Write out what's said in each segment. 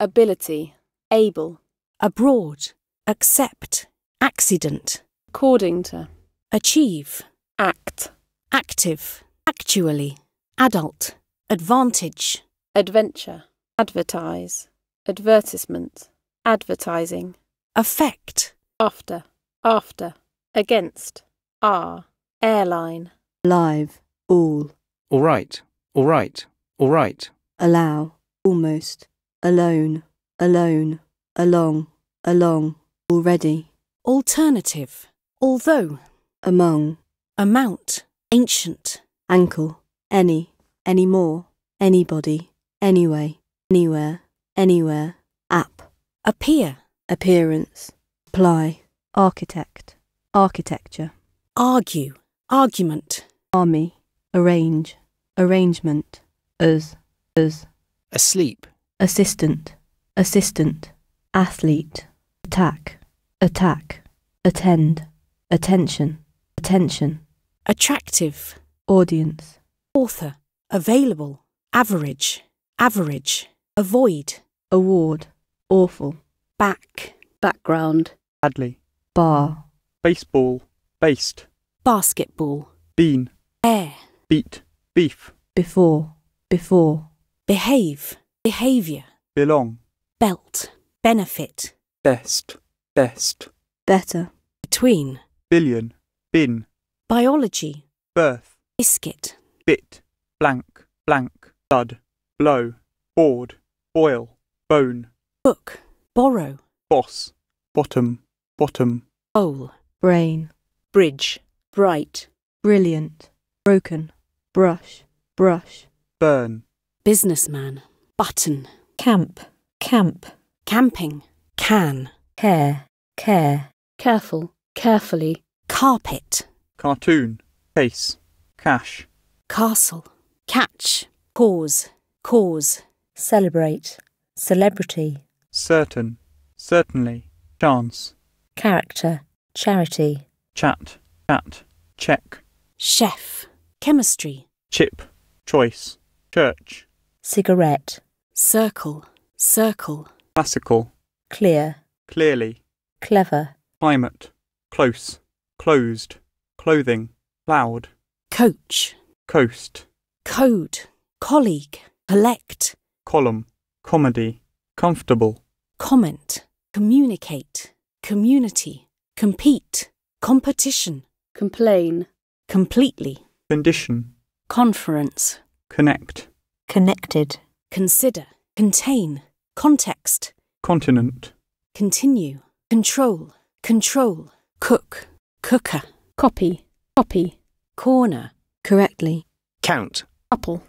ability, able, abroad, accept, accident, according to, achieve, act, active, actually, adult, advantage, adventure, advertise, advertisement, advertising, affect, after, after, against, are, airline, live, all, all right, all right, all right, allow, almost alone, alone, along, along, already. Alternative, although. Among, amount, ancient. Ankle, any, any more, anybody, anyway, anywhere, anywhere. App, appear. Appearance, apply. Architect, architecture. Argue, argument. Army, arrange, arrangement. As, as. Asleep assistant, assistant, athlete, attack, attack, attend, attention, attention, attractive, audience, author, available, average, average, avoid, award, awful, back, background, badly, bar, baseball, based, basketball, bean, air, beat, beef, before, before, behave, Behaviour. Belong. Belt. Benefit. Best. Best. Better. Between. Billion. Bin. Biology. Birth. Biscuit. Bit. Blank. Blank. Blood. Blow. Board. Boil. Bone. Book. Borrow. Boss. Bottom. Bottom. Bowl. Brain. Bridge. Bright. Brilliant. Broken. Brush. Brush. Burn. Businessman button. Camp, camp. Camping, can. Care, care. Careful, carefully. Carpet. Cartoon, case. Cash. Castle. Catch, cause, cause. Celebrate, celebrity. Certain, certainly. Chance. Character, charity. Chat, chat. Check. Chef. Chemistry. Chip. Choice. Church. Cigarette circle, circle. Classical. Clear. Clearly. Clever. Climate. Close. Closed. Clothing. Loud. Coach. Coast. Code. Colleague. Collect. Column. Comedy. Comfortable. Comment. Communicate. Community. Compete. Competition. Complain. Completely. Condition. Conference. Connect. Connected consider, contain, context, continent, continue, control, control, cook, cooker, copy, copy, corner, correctly, count, couple,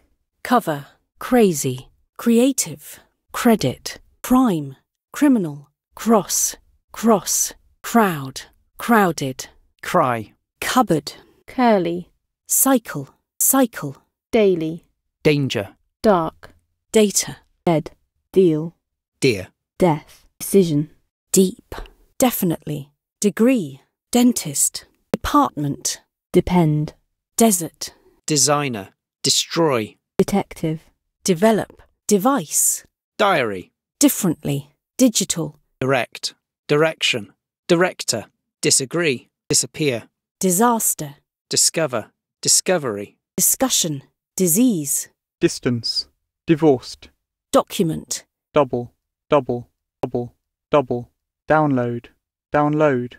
cover, crazy, creative, credit, crime, criminal, cross, cross, crowd, crowded, cry, cupboard, curly, cycle, cycle, daily, danger, dark, Data. Dead. Deal. Dear. Death. Decision. Deep. Definitely. Degree. Dentist. Department. Depend. Desert. Designer. Destroy. Detective. Develop. Device. Diary. Differently. Digital. Direct. Direction. Director. Disagree. Disappear. Disaster. Discover. Discovery. Discussion. Disease. Distance. Divorced. Document. Double, double, double, double. Download, download.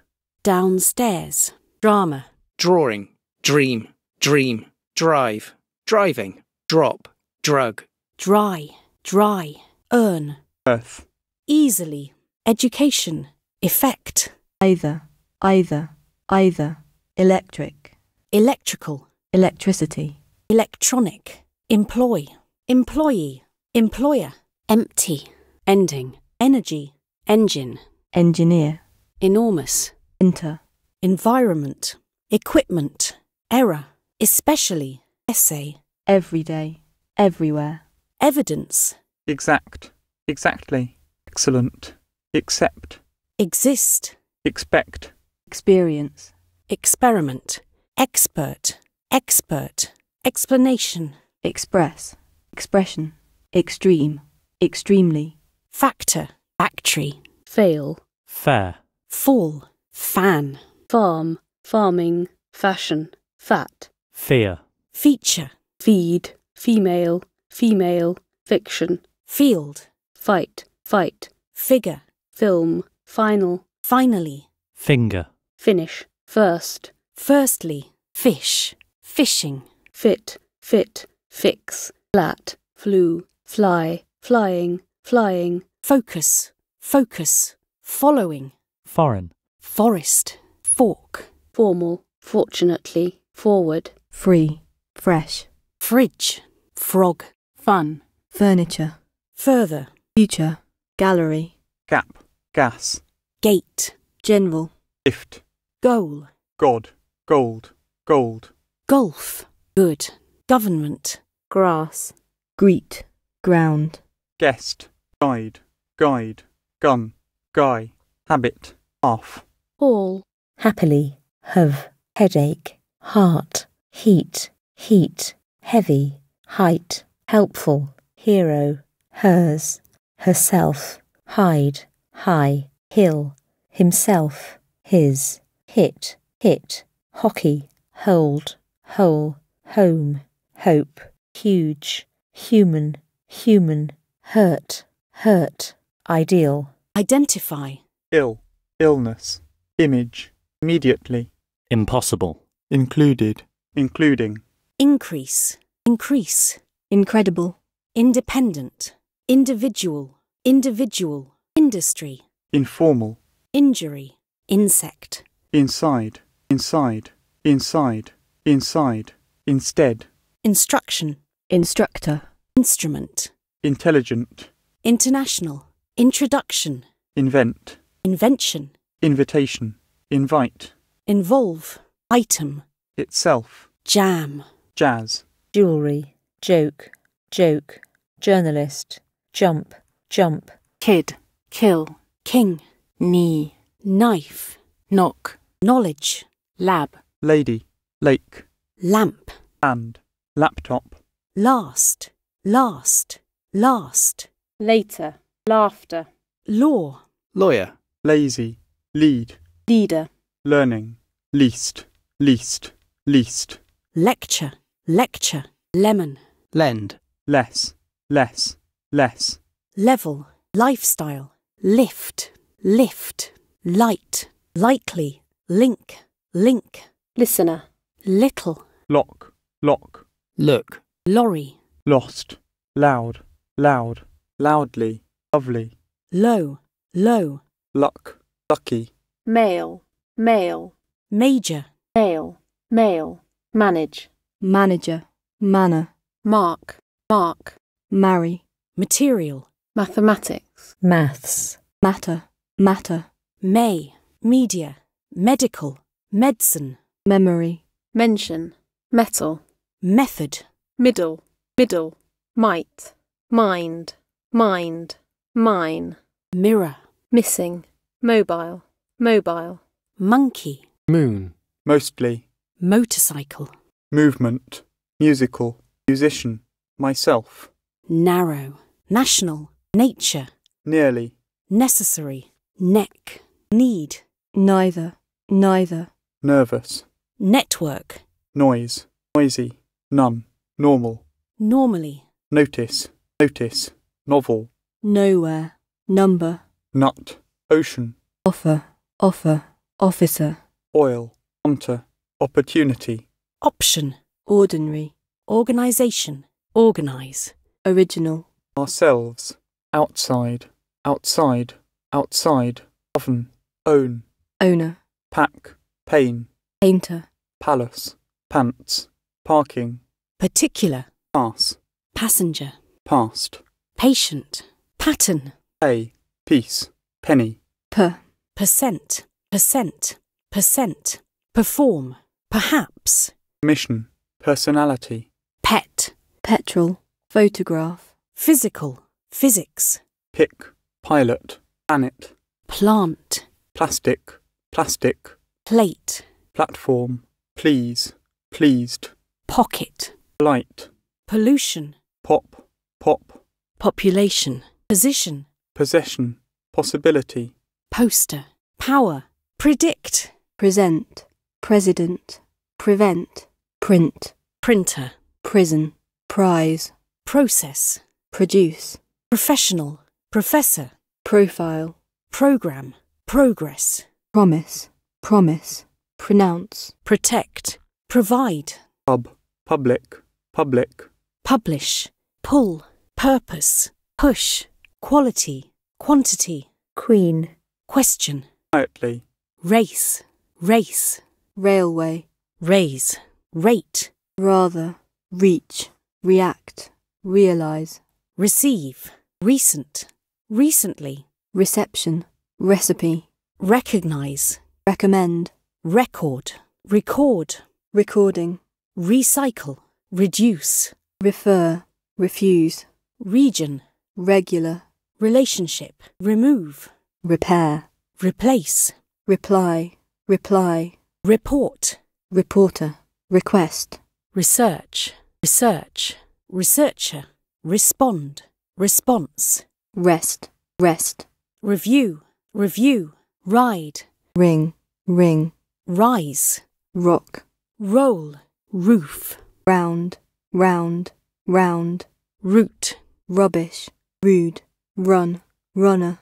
Downstairs. Drama. Drawing. Dream. Dream. Drive. Driving. Drop. Drug. Dry. Dry. Earn. Earth. Easily. Education. Effect. Either. Either. Either. Electric. Electrical. Electricity. Electronic. Employ employee, employer, empty, ending, energy, engine, engineer, enormous, enter, environment, equipment, error, especially, essay, everyday, everywhere, evidence, exact, exactly, excellent, accept, exist, expect, experience, experiment, expert, expert, explanation, express. Expression. Extreme. Extremely. Factor. Factory. Fail. Fair. Fall. Fan. Farm. Farming. Fashion. Fat. Fear. Feature. Feed. Female. Female. Fiction. Field. Fight. Fight. Figure. Film. Final. Finally. Finger. Finish. First. Firstly. Fish. Fishing. Fit. Fit. Fix flat, flew, fly, flying, flying. Focus, focus, following. Foreign. Forest, fork. Formal, fortunately, forward. Free, fresh. Fridge, frog. Fun. Furniture. Further. Future. Gallery. gap, Gas. Gate. General. Gift. Goal. God. Gold. Gold. Golf. Good. Government grass. Greet, ground. Guest, guide, guide, gun, guy, habit, off. All, happily, have, headache, heart, heat, heat, heavy, height, helpful, hero, hers, herself, hide, high, hill, himself, his, hit, hit, hockey, hold, hole, home, hope huge, human, human, hurt, hurt, ideal. Identify. Ill, illness, image, immediately. Impossible. Included. Including. Increase. Increase. Incredible. Independent. Individual. Individual. Industry. Informal. Injury. Insect. Inside. Inside. Inside. Inside. Instead. Instruction. Instructor. Instrument. Intelligent. International. Introduction. Invent. Invention. Invitation. Invite. Involve. Item. Itself. Jam. Jazz. Jewelry. Joke. Joke. Journalist. Jump. Jump. Kid. Kill. King. Knee. Knife. Knock. Knowledge. Lab. Lady. Lake. Lamp. And. Laptop last, last, last. Later, laughter. Law, lawyer. Lazy, lead. Leader. Learning, least, least, least. Lecture, lecture, lemon. Lend, less, less, less. Level, lifestyle, lift, lift, light, likely, link, link. Listener. Little. Lock, lock. Look. Lorry. Lost. Loud. Loud. Loudly. Lovely. Low. Low. Luck. Lucky. Male. Male. Major. Male. Male. Manage. Manager. Manner. Mark. Mark. Marry. Material. Mathematics. Maths. Matter. Matter. May. Media. Medical. Medicine. Memory. Mention. Metal. Method middle, middle, might, mind, mind, mine, mirror, missing, mobile, mobile, monkey, moon, mostly, motorcycle, movement, musical, musician, myself, narrow, national, nature, nearly, necessary, neck, need, neither, neither, nervous, network, noise, noisy, none normal, normally, notice, notice, novel, nowhere, number, nut, ocean, offer, offer, officer, oil, hunter, opportunity, option, ordinary, organisation, organise, original, ourselves, outside, outside, outside, oven, own, owner, pack, pain, painter, palace, pants, parking. Particular. Pass. Passenger. Past. Patient. Pattern. A. Piece. Penny. Per. Percent. Percent. Percent. Perform. Perhaps. Mission. Personality. Pet. Petrol. Photograph. Physical. Physics. Pick. Pilot. Planet. Plant. Plastic. Plastic. Plate. Platform. Please. Pleased. Pocket light, pollution, pop, pop, population, position, possession, possibility, poster, power, predict, present, president, prevent, print, printer, prison, prize, process, produce, professional, professor, profile, program, progress, promise, promise, pronounce, protect, provide, pub, public public, publish, pull, purpose, push, quality, quantity, queen, question, quietly, race, race, railway, raise, rate, rather, reach, react, realize, receive, recent, recently, reception, recipe, recognize, recommend, record, record, recording, recycle reduce, refer, refuse, region, regular, relationship, remove, repair, replace, reply, reply, report, reporter, request, research, research, researcher, respond, response, rest, rest, review, review, ride, ring, ring, rise, rock, roll, roof round, round, round, root, rubbish, rude, run, runner,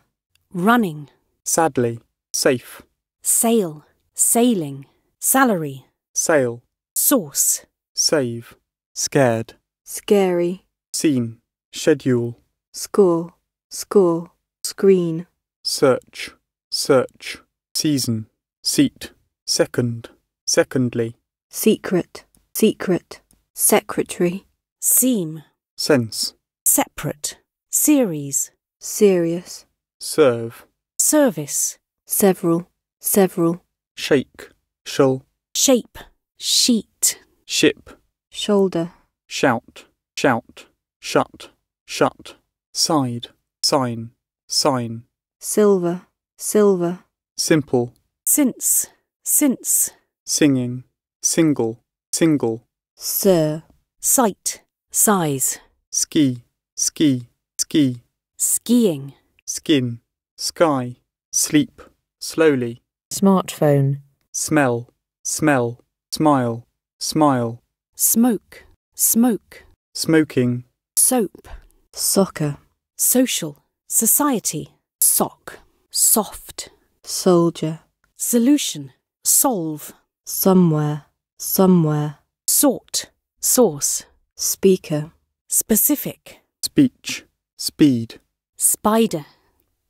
running, sadly, safe, sail, sailing, salary, sail, source, save, scared, scary, scene, schedule, score, score, screen, search, search, season, seat, second, secondly, secret, secret. Secretary. Seem. Sense. Separate. Series. Serious. Serve. Service. Several. Several. Shake. Shall. Shape. Sheet. Ship. Shoulder. Shout. Shout. Shut. Shut. Side. Sign. Sign. Silver. Silver. Simple. Since. Since. Singing. Single. Single. Sir. Site. Size. Ski. Ski. Ski. Skiing. Skin. Sky. Sleep. Slowly. Smartphone. Smell. Smell. Smile. Smile. Smoke. Smoke. Smoking. Soap. Soccer. Social. Society. Sock. Soft. Soldier. Solution. Solve. Somewhere. Somewhere. Sort, source. Speaker. Specific. Speech, speed. Spider,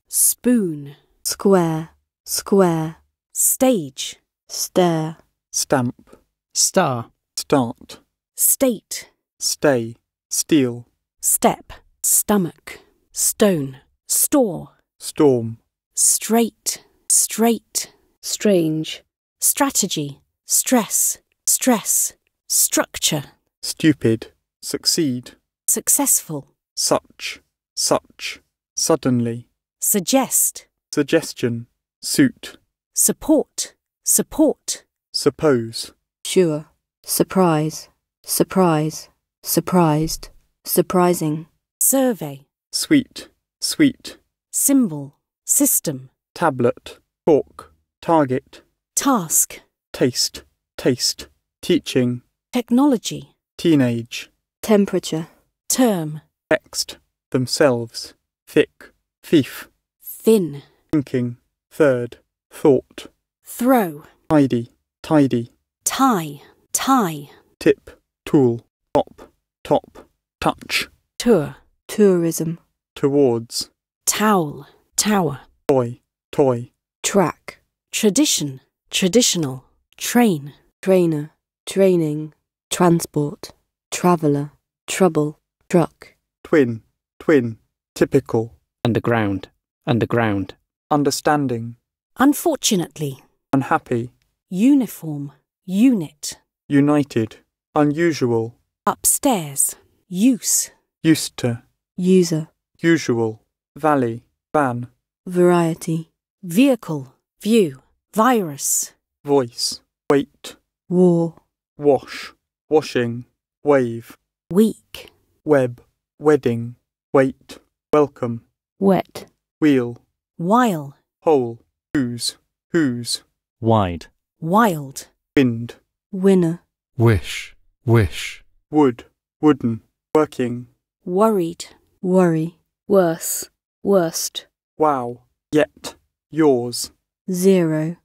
spoon. Square, square. Stage. stir Stamp. Star. Start. State. Stay. Steal. Step. Stomach. Stone. Store. Storm. Straight. Straight. Strange. Strategy. Stress. Stress. Structure. Stupid. Succeed. Successful. Such. Such. Suddenly. Suggest. Suggestion. Suit. Support. Support. Suppose. Sure. Surprise. Surprise. Surprised. Surprising. Survey. Sweet. Sweet. Symbol. System. Tablet. Talk. Target. Task. Taste. Taste. Teaching. Technology. Teenage. Temperature. Term. Text. Themselves. Thick. Thief. Thin. Thinking. Third. Thought. Throw. Tidy. Tidy. Tie. Tie. Tip. Tool. Top. Top. Touch. Tour. Tourism. Towards. Towel. Tower. Toy. Toy. Track. Tradition. Traditional. Train. Trainer. Training transport, traveller, trouble, truck. Twin, twin, typical. Underground, underground. Understanding. Unfortunately. Unhappy. Uniform, unit. United, unusual. Upstairs, use. Used to. User. Usual, valley, ban. Variety. Vehicle, view, virus. Voice, weight. War. Wash washing, wave, week, web, wedding, wait, welcome, wet, wheel, while, whole, whose, whose, wide, wild, wind, winner, wish, wish, wood, wooden, working, worried, worry, worse, worst, wow, yet, yours, zero,